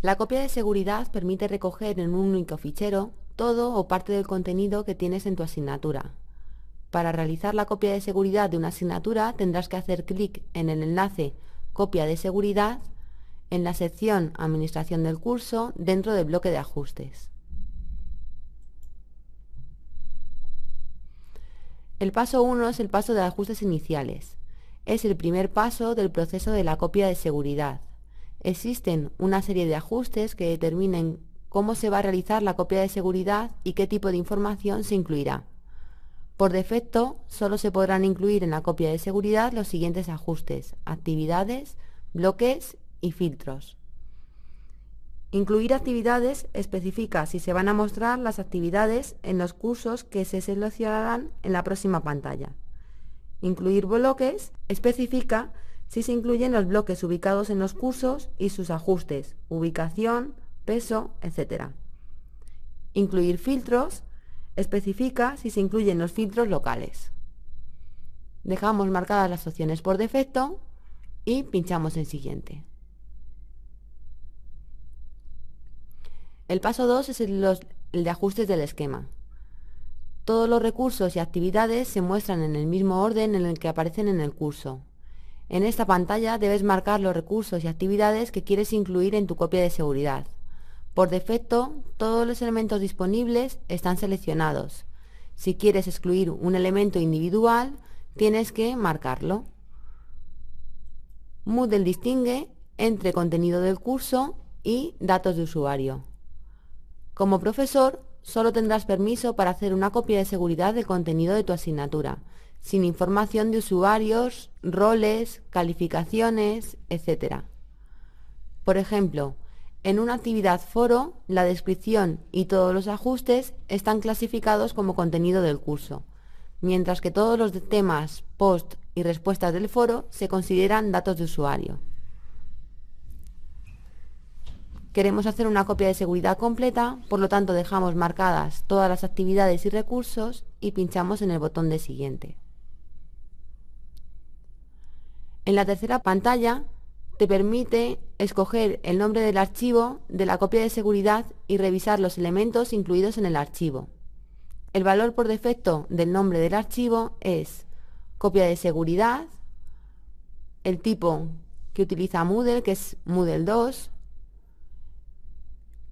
La copia de seguridad permite recoger en un único fichero todo o parte del contenido que tienes en tu asignatura. Para realizar la copia de seguridad de una asignatura tendrás que hacer clic en el enlace Copia de seguridad en la sección Administración del curso dentro del bloque de ajustes. El paso 1 es el paso de ajustes iniciales. Es el primer paso del proceso de la copia de seguridad. Existen una serie de ajustes que determinen cómo se va a realizar la copia de seguridad y qué tipo de información se incluirá. Por defecto, solo se podrán incluir en la copia de seguridad los siguientes ajustes, actividades, bloques y filtros. Incluir actividades especifica si se van a mostrar las actividades en los cursos que se seleccionarán en la próxima pantalla. Incluir bloques especifica si se incluyen los bloques ubicados en los cursos y sus ajustes, ubicación, peso, etc. Incluir filtros especifica si se incluyen los filtros locales. Dejamos marcadas las opciones por defecto y pinchamos en siguiente. El paso 2 es el, de ajustes del esquema. Todos los recursos y actividades se muestran en el mismo orden en el que aparecen en el curso. En esta pantalla debes marcar los recursos y actividades que quieres incluir en tu copia de seguridad. Por defecto, todos los elementos disponibles están seleccionados. Si quieres excluir un elemento individual, tienes que marcarlo. Moodle distingue entre contenido del curso y datos de usuario. Como profesor, solo tendrás permiso para hacer una copia de seguridad del contenido de tu asignatura, sin información de usuarios, roles, calificaciones, etc. Por ejemplo, en una actividad foro, la descripción y todos los ajustes están clasificados como contenido del curso, mientras que todos los temas, post y respuestas del foro se consideran datos de usuario. Queremos hacer una copia de seguridad completa, por lo tanto dejamos marcadas todas las actividades y recursos y pinchamos en el botón de siguiente. En la tercera pantalla te permite escoger el nombre del archivo de la copia de seguridad y revisar los elementos incluidos en el archivo. El valor por defecto del nombre del archivo es copia de seguridad, el tipo que utiliza Moodle, que es Moodle 2,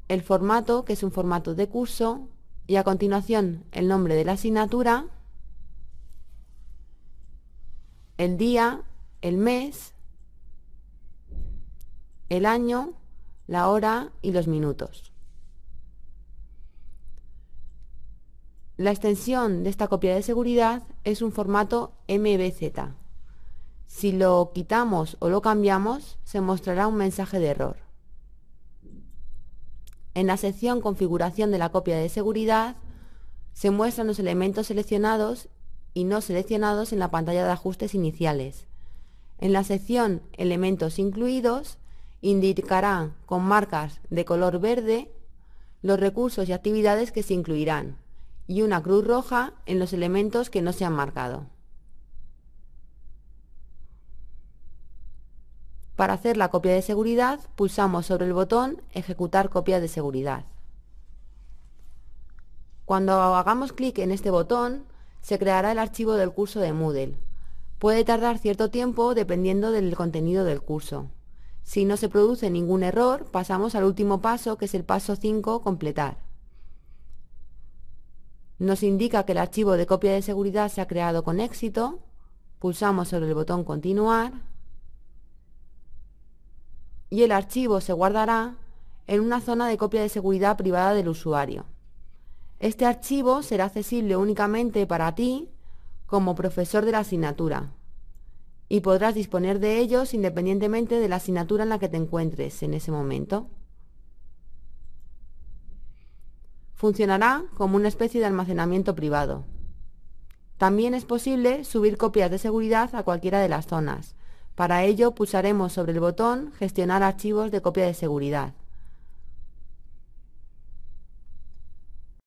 el formato, que es un formato de curso, y a continuación el nombre de la asignatura, el día, el mes, el año, la hora y los minutos. La extensión de esta copia de seguridad es un formato MBZ. Si lo quitamos o lo cambiamos, se mostrará un mensaje de error. En la sección Configuración de la copia de seguridad se muestran los elementos seleccionados y no seleccionados en la pantalla de ajustes iniciales. En la sección Elementos incluidos indicarán con marcas de color verde los recursos y actividades que se incluirán y una cruz roja en los elementos que no se han marcado. Para hacer la copia de seguridad, pulsamos sobre el botón Ejecutar copia de seguridad. Cuando hagamos clic en este botón, se creará el archivo del curso de Moodle. Puede tardar cierto tiempo dependiendo del contenido del curso. Si no se produce ningún error, pasamos al último paso, que es el paso 5, completar. Nos indica que el archivo de copia de seguridad se ha creado con éxito. Pulsamos sobre el botón continuar y el archivo se guardará en una zona de copia de seguridad privada del usuario. Este archivo será accesible únicamente para ti como profesor de la asignatura y podrás disponer de ellos independientemente de la asignatura en la que te encuentres en ese momento. Funcionará como una especie de almacenamiento privado. También es posible subir copias de seguridad a cualquiera de las zonas, para ello pulsaremos sobre el botón Gestionar archivos de copia de seguridad.